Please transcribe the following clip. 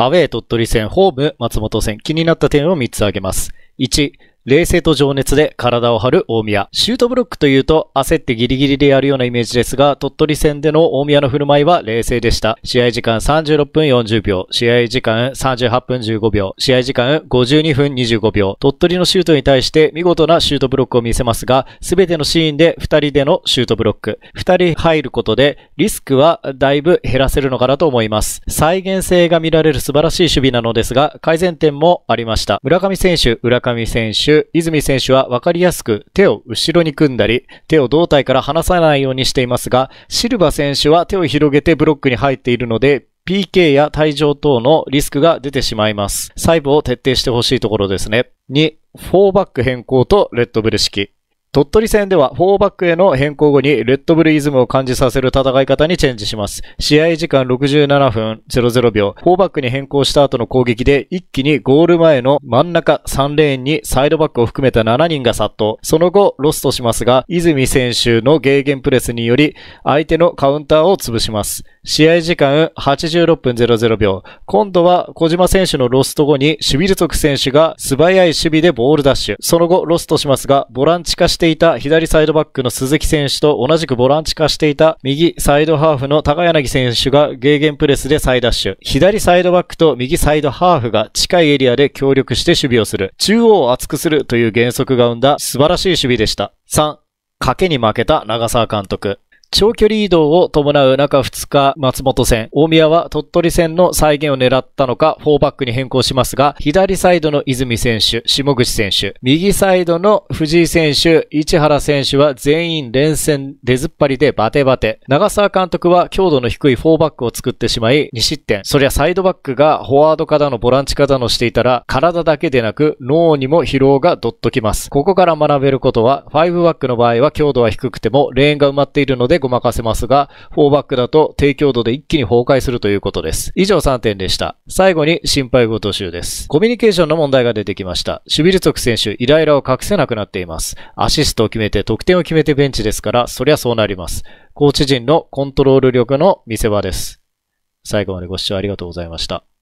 アウェー鳥取戦、ホーム松本戦、気になった点を3つ挙げます。1、冷静と情熱で体を張る大宮。シュートブロックというと焦ってギリギリでやるようなイメージですが、鳥取戦での大宮の振る舞いは冷静でした。試合時間36分40秒、試合時間38分15秒、試合時間52分25秒。鳥取のシュートに対して見事なシュートブロックを見せますが、すべてのシーンで2人でのシュートブロック。2人入ることでリスクはだいぶ減らせるのかなと思います。再現性が見られる素晴らしい守備なのですが、改善点もありました。村上選手、浦上選手、泉選手は分かりやすく手を後ろに組んだり、手を胴体から離さないようにしていますが、シルバ選手は手を広げてブロックに入っているので、PK や退場等のリスクが出てしまいます。細部を徹底してほしいところですね。2、4バック変更とレッドブル式。鳥取戦では4バックへの変更後にレッドブルイズムを感じさせる戦い方にチェンジします。試合時間67分00秒、4バックに変更した後の攻撃で一気にゴール前の真ん中3レーンにサイドバックを含めた7人が殺到。その後、ロストしますが、泉選手のゲーゲンプレスにより相手のカウンターを潰します。試合時間86分00秒。今度は小島選手のロスト後にシュビルトク選手が素早い守備でボールダッシュ。その後ロストしますが、ボランチ化していた左サイドバックの鈴木選手と同じくボランチ化していた右サイドハーフの高柳選手がゲーゲンプレスで再ダッシュ。左サイドバックと右サイドハーフが近いエリアで協力して守備をする。中央を厚くするという原則が生んだ素晴らしい守備でした。3、賭けに負けた長沢監督。長距離移動を伴う中2日松本戦、大宮は鳥取戦の再現を狙ったのか、4バックに変更しますが、左サイドの泉選手、下口選手、右サイドの藤井選手、市原選手は全員連戦出ずっぱりでバテバテ。長沢監督は強度の低い4バックを作ってしまい、2失点。そりゃサイドバックがフォワード型のボランチ型のしていたら、体だけでなく脳にも疲労がどっときます。ここから学べることは、5バックの場合は強度は低くても、レーンが埋まっているので、ごまかせますが、4バックだと低強度で一気に崩壊するということです。以上3点でした。最後に心配事集です。コミュニケーションの問題が出てきました。守備立足選手、イライラを隠せなくなっています。アシストを決めて得点を決めてベンチですから、そりゃそうなります。コーチ陣のコントロール力の見せ場です。最後までご視聴ありがとうございました。